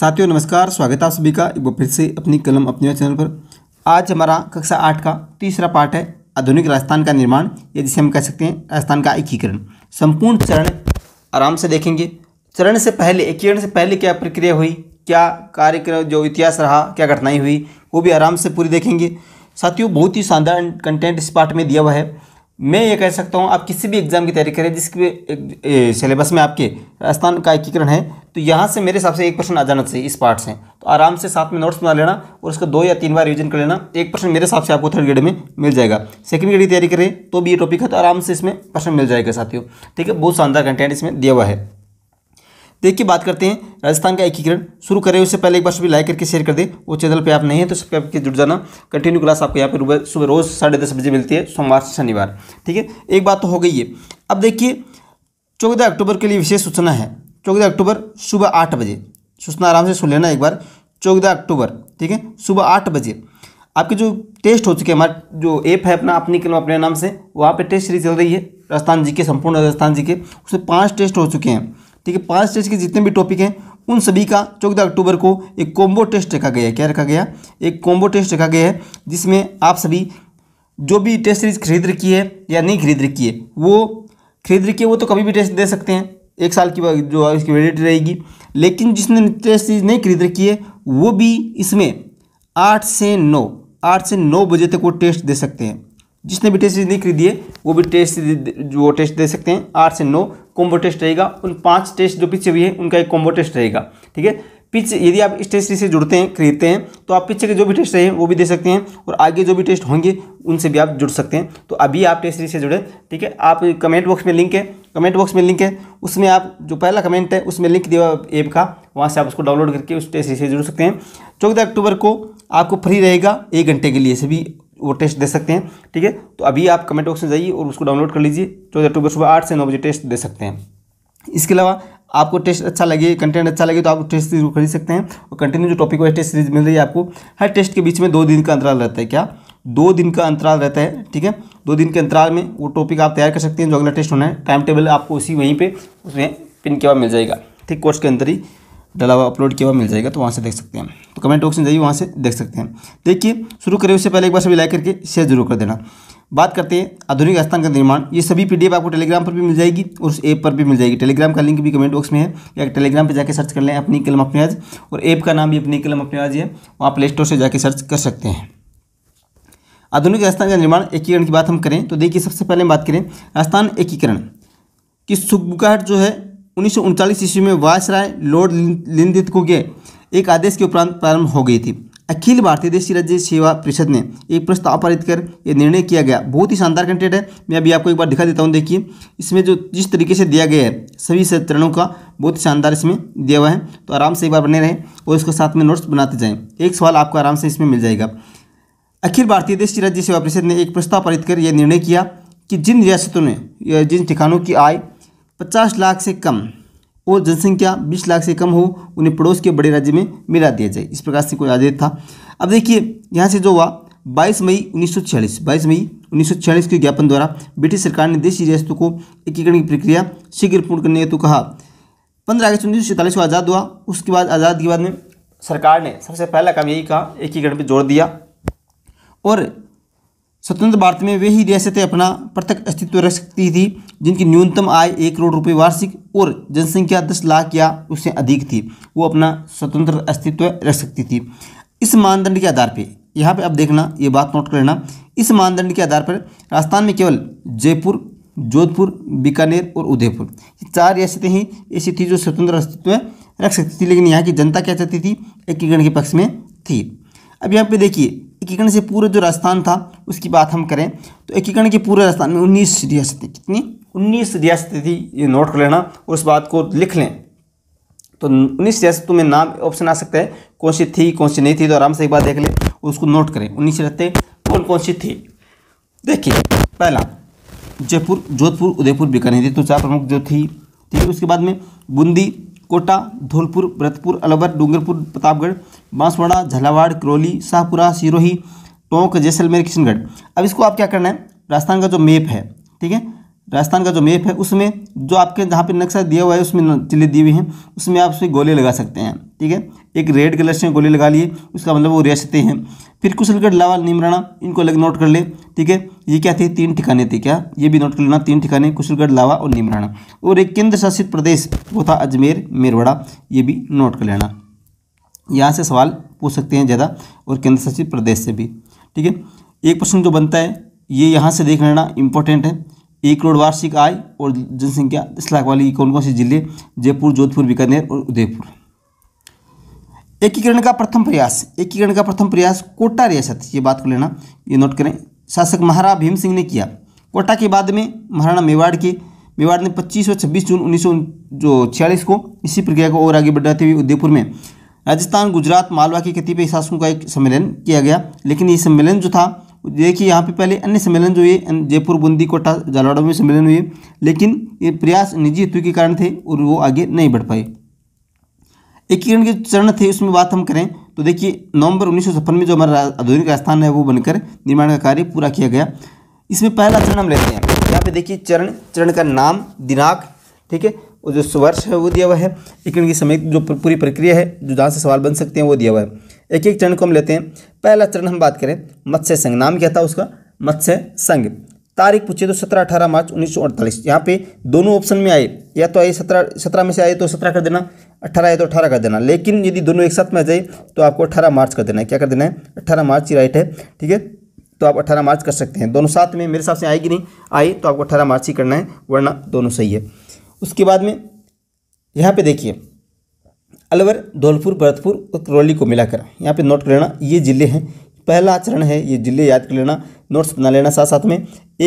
साथियों नमस्कार स्वागत है आप सभी का एक बार फिर से अपनी कलम अपने चैनल पर आज हमारा कक्षा आठ का तीसरा पार्ट है आधुनिक राजस्थान का निर्माण या जिसे हम कह सकते हैं राजस्थान का एकीकरण संपूर्ण चरण आराम से देखेंगे चरण से पहले एकीकरण से पहले क्या प्रक्रिया हुई क्या कार्यक्रम जो इतिहास रहा क्या घटनाएँ हुई वो भी आराम से पूरी देखेंगे साथियों बहुत ही शानदार कंटेंट इस पार्ट में दिया हुआ है मैं ये कह सकता हूँ आप किसी भी एग्ज़ाम की तैयारी करें जिसके सिलेबस में आपके राजस्थान का एकीकरण है तो यहाँ से मेरे हिसाब से एक प्रश्न आ जाना चाहिए इस पार्ट से तो आराम से साथ में नोट्स बना लेना और उसका दो या तीन बार रिविजन कर लेना एक प्रश्न मेरे हिसाब से आपको थर्ड ग्रेड में मिल जाएगा सेकंड ग्रेड की तैयारी करें तो भी ये टॉपिक है तो आराम से इसमें प्रश्न मिल जाएगा साथियों ठीक है बहुत शानदार कंटेंट इसमें दिया हुआ है देखिए बात करते हैं राजस्थान का एकीकरण शुरू करें उससे पहले एक बार सभी लाइक करके शेयर कर दें वो चैनल पे आप नहीं हैं तो सब्सक्राइब करके जुड़ जाना कंटिन्यू क्लास आपको यहाँ पर सुबह रोज़ साढ़े दस बजे मिलती है सोमवार से शनिवार ठीक है एक बात तो हो गई है अब देखिए चौदह अक्टूबर के लिए विशेष सूचना है चौदह अक्टूबर सुबह आठ बजे सोचना आराम से सुन लेना एक बार चौदह अक्टूबर ठीक है सुबह आठ बजे आपके जो टेस्ट हो चुके हैं हमारा जो ऐप है अपना अपनी के अपने नाम से वहाँ पे टेस्ट सीरीज चल रही है राजस्थान जी के संपूर्ण राजस्थान जी के उसमें पाँच टेस्ट हो चुके हैं ठीक है पाँच टेस्ट के जितने भी टॉपिक हैं उन सभी का चौदह अक्टूबर को एक कॉम्बो टेस्ट रखा गया है क्या रखा गया एक कॉम्बो टेस्ट रखा गया है जिसमें आप सभी जो भी टेस्ट सीरीज खरीद रखी है या नहीं खरीद रखी है वो खरीद रखी है वो तो कभी भी टेस्ट दे सकते हैं एक साल की जो है उसकी वैलिडिटी रहेगी लेकिन जिसने नित्य चीज़ नहीं खरीद रखी है वो भी इसमें आठ से नौ आठ से नौ बजे तक वो टेस्ट दे सकते हैं जिसने भी टेस्ट नहीं खरीदी है वो भी टेस्ट वो टेस्ट दे सकते हैं आठ से नौ कॉम्बो टेस्ट रहेगा उन पांच टेस्ट जो पीछे भी है उनका एक कॉम्बो टेस्ट रहेगा ठीक है पीछे यदि आप इस टेस्ट से जुड़ते हैं खरीदते हैं तो आप पीछे के जो भी टेस्ट रहे वो भी दे सकते हैं और आगे जो भी टेस्ट होंगे उनसे भी आप जुड़ सकते हैं तो अभी आप टेस्ट से जुड़े ठीक है आप कमेंट बॉक्स में लिंक है कमेंट बॉक्स में लिंक है उसमें आप जो पहला कमेंट है उसमें लिंक दिया ऐप का वहाँ से आप उसको डाउनलोड करके उस टेस्ट से जुड़ सकते हैं चौदह अक्टूबर को आपको फ्री रहेगा एक घंटे के लिए सभी वो टेस्ट दे सकते हैं ठीक है तो अभी आप कमेंट बॉक्स में जाइए और उसको डाउनलोड कर लीजिए चौदह अक्टूबर सुबह आठ से नौ बजे टेस्ट दे सकते हैं इसके अलावा आपको टेस्ट अच्छा लगे कंटेंट अच्छा लगे तो आप टेस्ट सीरीज खरीद सकते हैं और कंटिन्यू जो टॉपिक वाइज टेस्ट सीरीज मिल रही है आपको हर टेस्ट के बीच में दो दिन का अंतराल रहता है क्या दो दिन का अंतराल रहता है ठीक है दो दिन के अंतराल में वो टॉपिक आप तैयार कर सकते हैं जो अगला टेस्ट होना है टाइम टेबल आपको उसी वहीं पे उसमें पिन किया हुआ मिल जाएगा ठीक कोर्स के अंदर ही डाला हुआ अपलोड किया हुआ मिल जाएगा तो वहाँ से देख सकते हैं तो कमेंट बॉक्स में जाइए वहाँ से देख सकते हैं देखिए शुरू करें उससे पहले एक बार सभी लाइक करके शेयर जरूर कर देना बात करते हैं आधुनिक स्थान का निर्माण ये सभी पी आपको टेलीग्राम पर भी मिल जाएगी और उस ऐप पर भी मिल जाएगी टेलीग्राम का लिंक भी कमेंट बॉक्स में है या टेलीग्राम पर जाकर सर्च कर लें अपनी कलम अपने आज और ऐप का नाम भी अपनी कलम अपने आज है वहाँ प्ले स्टोर से जाकर सर्च कर सकते हैं आधुनिक राजस्थान का निर्माण एकीकरण की बात हम करें तो देखिए सबसे पहले बात करें राजस्थान एकीकरण कि सुखबुकाहट जो है उन्नीस ईस्वी में वायसराय लॉर्ड लिंदित को गए एक आदेश के उपरांत प्रारंभ हो गई थी अखिल भारतीय देशी राज्य सेवा परिषद ने एक प्रस्ताव पारित कर यह निर्णय किया गया बहुत ही शानदार कंटेंट है मैं अभी आपको एक बार दिखा देता हूँ देखिए इसमें जो जिस तरीके से दिया गया है सभी चरणों का बहुत ही शानदार इसमें दिया हुआ है तो आराम से एक बार बने रहें और इसके साथ में नोट्स बनाते जाएँ एक सवाल आपको आराम से इसमें मिल जाएगा अखिल भारतीय देश राज्य सेवा परिषद ने एक प्रस्ताव पारित कर यह निर्णय किया कि जिन रियासतों ने जिन ठिकानों की आय 50 लाख से कम और जनसंख्या 20 लाख से कम हो उन्हें पड़ोस के बड़े राज्य में मिला दिया जाए इस प्रकार से कोई आदेश था अब देखिए यहाँ से जो हुआ 22 मई 1946 22 मई 1946 के ज्ञापन द्वारा ब्रिटिश सरकार ने देशी रियासतों को एकीकरण की प्रक्रिया शीघ्र पूर्ण करने हेतु कहा पंद्रह अगस्त उन्नीस को आज़ाद हुआ उसके बाद आज़ाद के बाद में सरकार ने सबसे पहला काम यही कहा एकीकरण पर जोर दिया और स्वतंत्र भारत में वे ही रियासतें अपना पृथक अस्तित्व रख सकती थी जिनकी न्यूनतम आय एक करोड़ रुपये वार्षिक और जनसंख्या दस लाख या उससे अधिक थी वो अपना स्वतंत्र अस्तित्व रख सकती थी इस मानदंड के आधार पर यहाँ पे आप देखना ये बात नोट कर लेना इस मानदंड के आधार पर राजस्थान में केवल जयपुर जोधपुर बीकानेर और उदयपुर ये चार रियासतें ही ऐसी थी जो स्वतंत्र अस्तित्व रख सकती थी लेकिन यहाँ की जनता क्या चाहती थी एकीकरण के पक्ष में थी अब यहाँ पे देखिए एकीकरण से पूर्व जो राजस्थान था उसकी बात हम करें तो एकीकरण के पूरे राजस्थान में उन्नीस रियासतें कितनी उन्नीस रियासतें थी ये नोट कर लेना और उस बात को लिख लें तो उन्नीस रियासतों में नाम ऑप्शन आ सकता है कौन सी थी कौन सी नहीं थी तो आराम से एक बार देख लें उसको नोट करें उन्नीस रियासतें कौन कौन सी थी देखिए पहला जयपुर जोधपुर उदयपुर बीकानेर तो चार प्रमुख जो थी ठीक है उसके बाद में बूंदी कोटा धौलपुर भरतपुर अलवर डूंगरपुर प्रतापगढ़ बांसवाड़ा झालावाड़ करौली शाहपुरा सिरोही टोंक जैसलमेर किशनगढ़ अब इसको आप क्या करना है राजस्थान का जो मेप है ठीक है राजस्थान का जो मेप है उसमें जो आपके जहाँ पे नक्शा दिया हुआ है उसमें चिल्ली दिए हुई हैं उसमें आप उसमें गोले लगा सकते हैं ठीक है एक रेड कलर से गोले लगा लिए उसका मतलब वो रियासतें हैं फिर कुशलगढ़ लावा निमराना इनको अलग नोट कर ले ठीक है ये क्या थे तीन ठिकाने थे क्या ये भी नोट कर लेना तीन ठिकाने कुशलगढ़ लावा और निमराना और एक केंद्र शासित प्रदेश वो था अजमेर मेरवाड़ा ये भी नोट कर लेना यहाँ से सवाल पूछ सकते हैं ज़्यादा और केंद्र शासित प्रदेश से भी ठीक है एक प्रश्न जो बनता है ये यहाँ से देख लेना इंपॉर्टेंट है एक करोड़ वार्षिक आय और जनसंख्या दस लाख वाली कौन कौन से जिले जयपुर जोधपुर बीकानेर और उदयपुर एकीकरण का प्रथम प्रयास एकीकरण का प्रथम प्रयास कोटा रियासत ये बात को लेना ये नोट करें शासक महाराज भीम सिंह ने किया कोटा के बाद में महाराणा मेवाड़ के मेवाड़ ने 25 और 26 जून उन्नीस जो छियालीस को इसी प्रक्रिया को और आगे बढ़ाते हुए उदयपुर में राजस्थान गुजरात मालवा के कतिपय शासकों का एक सम्मेलन किया गया लेकिन ये सम्मेलन जो था देखिए यहाँ पे पहले अन्य सम्मेलन जो ये जयपुर बूंदी कोटा जालौड़ा में सम्मेलन हुए लेकिन ये प्रयास निजी हेतु के कारण थे और वो आगे नहीं बढ़ पाए एकीकरण के चरण थे उसमें बात हम करें तो देखिए नवंबर उन्नीस में जो हमारा आधुनिक राजस्थान है वो बनकर निर्माण का कार्य पूरा किया गया इसमें पहला चरण हम लेते हैं यहाँ पे देखिए चरण चरण का नाम दिनांक ठीक है और जो वर्ष है वो दिया हुआ है एकीकरण की समय जो पूरी प्रक्रिया है जो जहाँ से सवाल बन सकते हैं वो दिया हुआ है एक एक चरण को हम लेते हैं पहला चरण हम बात करें मत्स्य संघ नाम क्या था उसका मत्स्य संघ तारीख पूछिए तो सत्रह अठारह मार्च उन्नीस सौ अड़तालीस यहाँ पे दोनों ऑप्शन में आए या तो आए सत्रह सत्रह में से आए तो सत्रह कर देना अठारह आए तो अठारह कर देना लेकिन यदि दोनों एक साथ में आ जाए तो आपको अठारह मार्च कर देना है क्या कर देना है अठारह मार्च ही राइट है ठीक है तो आप अठारह मार्च कर सकते हैं दोनों साथ में मेरे हिसाब से आएगी नहीं आई तो आपको अठारह मार्च ही करना है वरना दोनों सही है उसके बाद में यहाँ पर देखिए अलवर धौलपुर भरतपुर और करौली को मिलाकर यहाँ पे नोट कर लेना ये जिले हैं पहला आचरण है ये जिले याद कर लेना नोट्स बना लेना साथ साथ में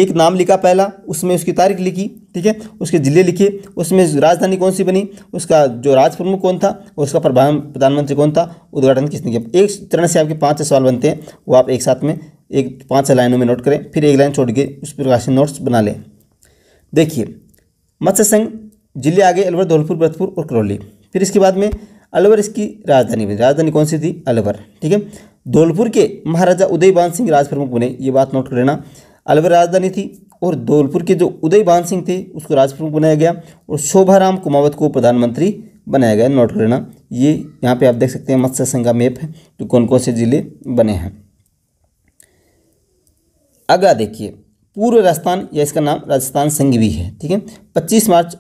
एक नाम लिखा पहला उसमें उसकी तारीख लिखी ठीक है उसके जिले लिखे उसमें राजधानी कौन सी बनी उसका जो राज प्रमुख कौन था और उसका प्रधान प्रधानमंत्री कौन था उद्घाटन किसने किया एक चरण से आपके पाँच सवाल बनते हैं वो आप एक साथ में एक पाँच छः लाइनों में नोट करें फिर एक लाइन छोड़ के उस प्रकार से नोट्स बना लें देखिए मत्स्य संघ जिले आगे अलवर धौलपुर भरतपुर और करौली फिर इसके बाद में अलवर इसकी राजधानी बनी राजधानी कौन सी थी अलवर ठीक है धौलपुर के महाराजा उदयबान सिंह राजप्रमुख बने ये बात नोट कर लेना अलवर राजधानी थी और धौलपुर के जो उदयबान सिंह थे उसको राजप्रमुख बनाया गया और शोभाराम कुमावत को प्रधानमंत्री बनाया गया नोट कर लेना ये यहाँ पे आप देख सकते हैं मत्स्य संघ का मैप है जो कौन कौन से जिले बने हैं आगा देखिए पूर्व राजस्थान या इसका नाम राजस्थान संघ भी है ठीक है 25 मार्च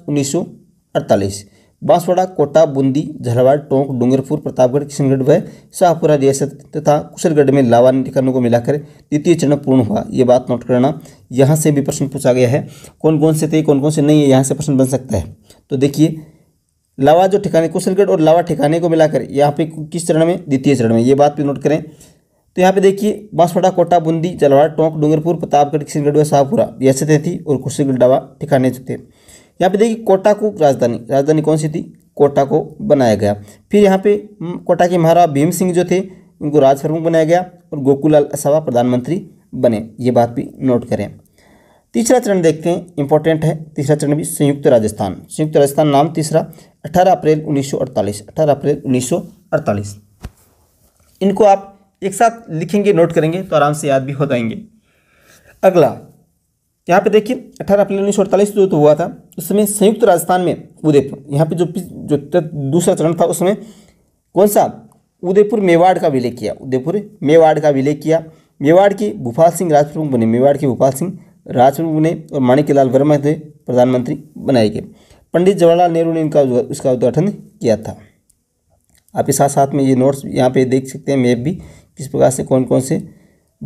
बांसवाड़ा कोटा बूंदी झलवाड़ टोंक डूंगरपुर प्रतापगढ़ किशनगढ़ व शाहपुरा रियासत तथा कुशलगढ़ में लावा ठिकानों को मिलाकर द्वितीय चरण पूर्ण हुआ ये बात नोट करना यहाँ से भी प्रश्न पूछा गया है कौन कौन से थे कौन कौन से नहीं है यहाँ से प्रश्न बन सकता है तो देखिए लावा जो ठिकाने कुशलगढ़ और लावा ठिकाने को मिलाकर यहाँ पे किस चरण में द्वितीय चरण में ये बात भी नोट करें तो यहाँ पे देखिए बांसवाड़ा कोटा बूंदी जलवाड़ टोंक डूंगरपुर प्रतापगढ़ किशनगढ़ व शाहपुरा रियासतें थी और कुशलगढ़ डावा ठिकाने थे यहाँ पे देखिए कोटा को राजधानी राजधानी कौन सी थी कोटा को बनाया गया फिर यहाँ पे हम्म, कोटा के महाराज भीम सिंह जो थे उनको राज प्रमुख बनाया गया और गोकुलाल असावा प्रधानमंत्री बने ये बात भी नोट करें तीसरा चरण देखते हैं इंपॉर्टेंट है तीसरा चरण भी संयुक्त राजस्थान संयुक्त राजस्थान नाम तीसरा 18 अप्रैल 1948 18 अप्रैल 1948 इनको आप एक साथ लिखेंगे नोट करेंगे तो आराम से याद भी हो जाएंगे अगला यहाँ पे देखिए अठारह अप्रैल उन्नीस सौ अड़तालीस जो तो हुआ था उस समय संयुक्त राजस्थान में उदयपुर यहाँ पे जो जो दूसरा चरण था उसमें कौन सा उदयपुर मेवाड़ का विलय किया उदयपुर मेवाड़ का विलय किया मेवाड़ के भूपाल सिंह राजप्रमुख बने मेवाड़ के भूपाल सिंह राजप्रमुख बने और माणिक्यलाल वर्मा थे प्रधानमंत्री बनाए गए पंडित जवाहरलाल नेहरू ने इनका उसका उद्घाटन किया था आप साथ साथ में ये नोट्स यहाँ पे देख सकते हैं मैप भी किस प्रकार से कौन कौन से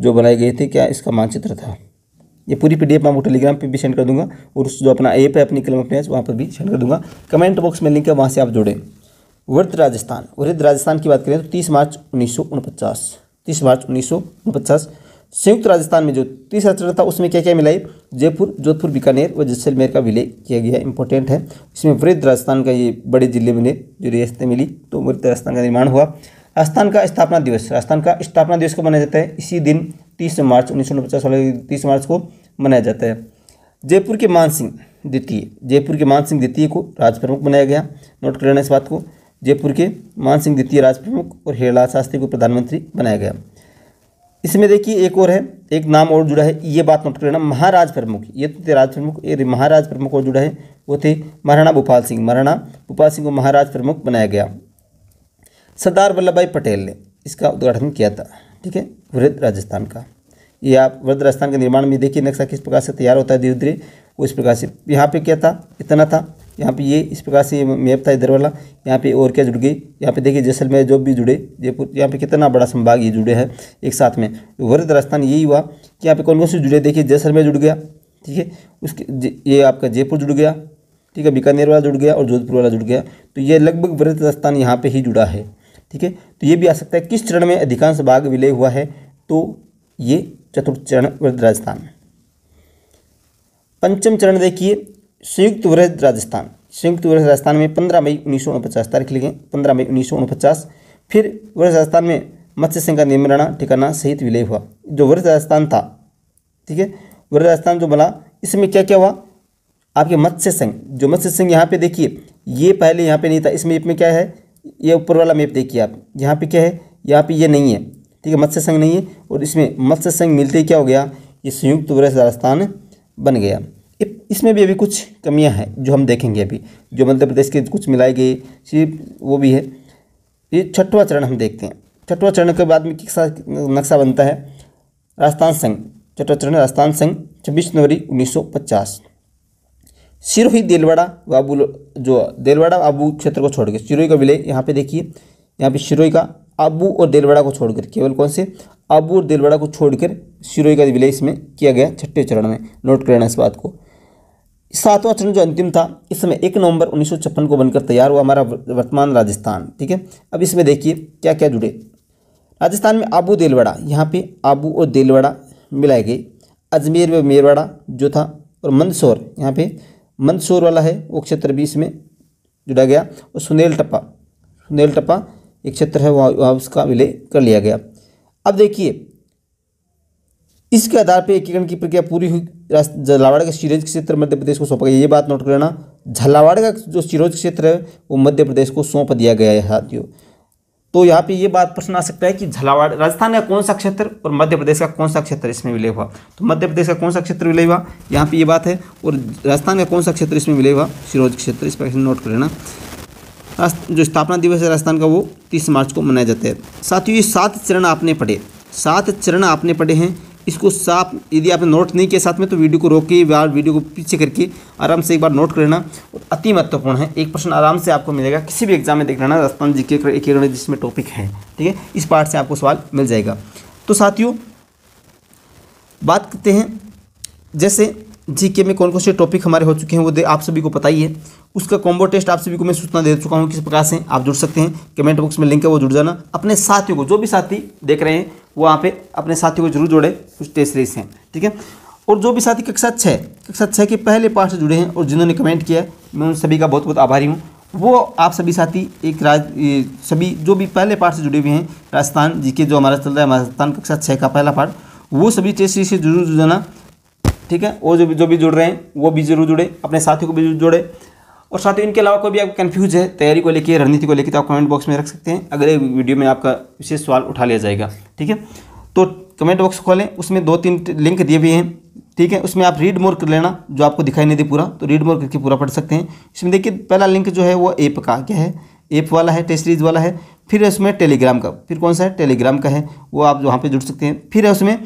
जो बनाए गए थे क्या इसका मानचित्र था ये पूरी पी डी आपको टेलीग्राम पे भी सेंड कर दूंगा और जो अपना ऐप है अपनी कलम अपने वहाँ पर भी सेंड कर दूंगा कमेंट बॉक्स में लिंक है वहाँ से आप जुड़े वृद्ध राजस्थान वृद्ध राजस्थान की बात करें तो तीस मार्च उन्नीस सौ उनपचास तीस मार्च उन्नीस सौ उनपचास संयुक्त राजस्थान में जो तीसरा चरण था उसमें क्या क्या मिला है जयपुर जोधपुर बीकानेर व जैसलमेर का विलय किया गया इंपॉर्टेंट है इसमें वृद्ध राजस्थान का ये बड़े जिले में जो रियासतें मिली तो वृद्ध राजस्थान का निर्माण हुआ राजस्थान का स्थापना दिवस राजस्थान का स्थापना दिवस को मनाया जाता है इसी दिन तीस मार्च उन्नीस सौ पचास वाले तीस मार्च को मनाया जाता है जयपुर के मान सिंह द्वितीय जयपुर के मान सिंह द्वितीय को राज प्रमुख बनाया गया नोट कर लेना इस बात को जयपुर के मान सिंह द्वितीय राज प्रमुख और हेरलाल शास्त्री को प्रधानमंत्री बनाया गया इसमें देखिए एक और है एक नाम और जुड़ा है ये बात नोट कर लेना महाराज प्रमुख ये तो थे राज प्रमुख ये महाराज प्रमुख और जुड़ा है वो थे महाराणा भोपाल सिंह महाराणा भोपाल सिंह को महाराज प्रमुख बनाया गया सरदार वल्लभ भाई पटेल ने इसका उद्घाटन किया था ठीक है वृद्ध राजस्थान का ये आप वृद्ध राजस्थान के निर्माण में देखिए नक्शा किस प्रकार से तैयार होता है धीरे धीरे वो इस प्रकार से यहाँ पे क्या था इतना था यहाँ पे ये इस प्रकार से मैप था इधर वाला यहाँ पे और क्या जुड़ गई यहाँ पे देखिए जैसलमेर जो भी जुड़े जयपुर यहाँ पे कितना बड़ा संभाग ये जुड़े हैं एक साथ में तो वृद्ध राजस्थान यही हुआ कि यहाँ पे कौन कौन से जुड़े देखिए जैसलमेर जुड़ गया ठीक है उसके ये आपका जयपुर जुड़ गया ठीक है बीकानेर वाला जुड़ गया और जोधपुर वाला जुड़ गया तो ये लगभग वृद्ध राजस्थान यहाँ पर ही जुड़ा है ठीक है तो ये भी आ सकता है किस चरण में अधिकांश भाग विलय हुआ है तो ये चतुर्थ चरण वृद्ध राजस्थान पंचम चरण देखिए संयुक्त वृद्ध राजस्थान संयुक्त वृद्ध राजस्थान में पंद्रह मई उन्नीस सौ उनपचास तारीख लिखे पंद्रह मई उन्नीस सौ उनपचास फिर वृद्ध राजस्थान में मत्स्य संघ का निमराना ठिकाना सहित विलय हुआ जो वृद्ध राजस्थान था ठीक है वृद्ध राजस्थान जो बना इसमें क्या क्या हुआ आपके मत्स्य संघ जो मत्स्य संघ यहाँ पे देखिए ये पहले यहाँ पे नहीं था इसमें इसमें क्या है ये ऊपर वाला मैप देखिए आप यहाँ पे क्या है यहाँ पे ये नहीं है ठीक है मत्स्य संघ नहीं है और इसमें मत्स्य संघ मिलते ही क्या हो गया ये संयुक्त वृहद राजस्थान बन गया इसमें भी अभी कुछ कमियाँ हैं जो हम देखेंगे अभी जो मध्य प्रदेश के कुछ मिलाए गई सिर्फ वो भी है ये छठवा चरण हम देखते हैं छठवा चरण के बाद में किस नक्शा बनता है राजस्थान संघ छठवा चरण राजस्थान संघ छब्बीस जनवरी पचास सिरोही देलवाड़ा व आबू जो देलवाड़ा आबू क्षेत्र को छोड़ के सिरोही का विलय यहाँ पे देखिए यहाँ पे सिरोही का आबू और देलवाड़ा को छोड़कर केवल कौन से आबू और देलवाड़ा को छोड़कर सिरोही का विलय इसमें किया गया छठे चरण में नोट करना इस बात को सातवां चरण जो अंतिम था इस समय एक नवंबर उन्नीस को बनकर तैयार हुआ हमारा वर्तमान राजस्थान ठीक है अब इसमें देखिए क्या क्या जुड़े राजस्थान में आबू देलवाड़ा यहाँ पे आबू और देलवाड़ा मिलाए गए अजमेर व मेरवाड़ा जो था और मंदसौर यहाँ पे मंदसौर वाला है वो क्षेत्र बीस में जुड़ा गया और सुनेल टप्पा सुनेल टप्पा एक क्षेत्र है वहाँ वहाँ उसका विलय कर लिया गया अब देखिए इसके आधार पर एकीकरण की प्रक्रिया पूरी हुई झलावाड़ का सिरोज क्षेत्र मध्य प्रदेश को सौंपा गया ये बात नोट करना झलावाड़ का जो सिरोज क्षेत्र है वो मध्य प्रदेश को सौंप दिया गया है साथियों तो यहाँ पे ये बात प्रश्न आ सकता है कि झलावाड़ राजस्थान का कौन सा क्षेत्र और मध्य प्रदेश का कौन सा क्षेत्र इसमें विलय हुआ तो मध्य प्रदेश का कौन सा क्षेत्र विलय हुआ यहाँ पे ये बात है और राजस्थान का कौन सा क्षेत्र इसमें विलय हुआ सिरोज क्षेत्र इस पर नोट कर लेना जो स्थापना दिवस है राजस्थान का वो तीस मार्च को मनाया जाता है ही ये सात चरण आपने पढ़े सात चरण आपने पढ़े हैं इसको साफ यदि आपने नोट नहीं किया साथ में तो वीडियो को के बार वीडियो को पीछे करके आराम से एक बार नोट कर लेना और अति महत्वपूर्ण है एक प्रश्न आराम से आपको मिलेगा किसी भी एग्जाम में देख लेना राजस्थान जी के एक जिसमें टॉपिक है ठीक है इस पार्ट से आपको सवाल मिल जाएगा तो साथियों बात करते हैं जैसे जीके में कौन कौन से टॉपिक हमारे हो चुके हैं वो आप सभी को पता ही है उसका कॉम्बो टेस्ट आप सभी को मैं सूचना दे चुका हूँ किस प्रकार से आप जुड़ सकते हैं कमेंट बॉक्स में लिंक है वो जुड़ जाना अपने साथियों को जो भी साथी देख रहे हैं वो वहाँ पे अपने साथियों को जरूर जोड़े कुछ टेस्ट रेस हैं ठीक है और जो भी साथी कक्षा छः कक्षा छः के पहले पाठ से जुड़े हैं और जिन्होंने कमेंट किया मैं उन सभी का बहुत बहुत आभारी हूँ वो आप सभी साथी एक राज सभी जो भी पहले पाठ से जुड़े हुए हैं राजस्थान जी के जो हमारा चल रहा है राजस्थान कक्षा छः का पहला पाठ वो सभी टेस्ट से जरूर जुड़ जाना ठीक है वो जो भी जो भी जुड़ रहे हैं वो भी जरूर जुड़े अपने साथियों को भी जुड़े और साथियों इनके अलावा कोई भी आप कन्फ्यूज है तैयारी को लेकर रणनीति को लेकर तो आप कमेंट बॉक्स में रख सकते हैं अगले वीडियो में आपका विशेष सवाल उठा लिया जाएगा ठीक है तो कमेंट बॉक्स खोलें उसमें दो तीन लिंक दिए भी हैं ठीक है उसमें आप रीड मोर कर लेना जो आपको दिखाई नहीं दे पूरा तो रीड मोर करके पूरा पढ़ सकते हैं इसमें देखिए पहला लिंक जो है वो ऐप का क्या है ऐप वाला है टेस्ट सीरीज वाला है फिर उसमें टेलीग्राम का फिर कौन सा है टेलीग्राम का है वो आप वहाँ पर जुड़ सकते हैं फिर है उसमें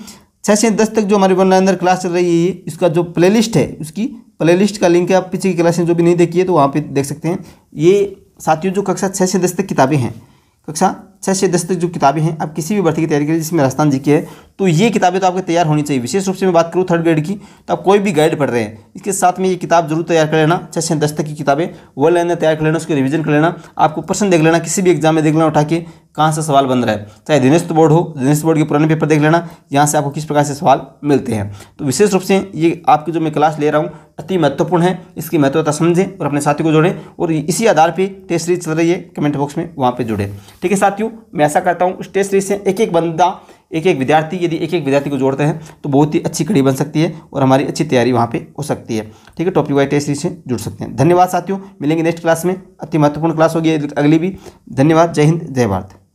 छः से दस तक जो हमारी ऑनलाइन अंदर क्लास चल रही है इसका जो प्लेलिस्ट है उसकी प्लेलिस्ट का लिंक है आप पीछे की क्लासें जो भी नहीं देखी है तो वहाँ पर देख सकते हैं ये साथियों जो कक्षा छः से दस तक किताबें हैं कक्षा छः से दस तक जो किताबें हैं आप किसी भी भर्ती की तैयारी करें जिसमें राजस्थान जी की है तो ये किताबें तो आपको तैयार होनी चाहिए विशेष रूप से मैं बात करूँ थर्ड ग्रेड की तो आप कोई भी गाइड पढ़ रहे हैं इसके साथ में ये किताब जरूर तैयार कर लेना छः से दस तक की किताबें वो लेना तैयार कर लेना उसके रिविजन कर लेना आपको प्रश्न देख लेना किसी भी एग्जाम में देख लेना उठा के कहाँ से सवाल बन रहा है चाहे दिनेश बोर्ड तो हो दिनेश बोर्ड के पुराने पेपर देख लेना यहाँ से आपको किस प्रकार से सवाल मिलते हैं तो विशेष रूप से ये आपकी जो मैं क्लास ले रहा हूँ अति महत्वपूर्ण है इसकी महत्वता समझें और अपने साथी को जोड़ें और इसी आधार पे टेस्ट सीरीज चल रही है कमेंट बॉक्स में वहाँ पे जुड़े ठीक है साथियों मैं ऐसा करता हूँ उस टेस्ट सीरीज से एक एक बंदा एक एक विद्यार्थी यदि एक एक विद्यार्थी को जोड़ते हैं तो बहुत ही अच्छी कड़ी बन सकती है और हमारी अच्छी तैयारी वहाँ पे हो सकती है ठीक है टॉपिक वाइज टेस्ट सीरीज से जुड़ सकते हैं धन्यवाद साथियों मिलेंगे नेक्स्ट क्लास में अति महत्वपूर्ण क्लास होगी अगली भी धन्यवाद जय हिंद जय भारत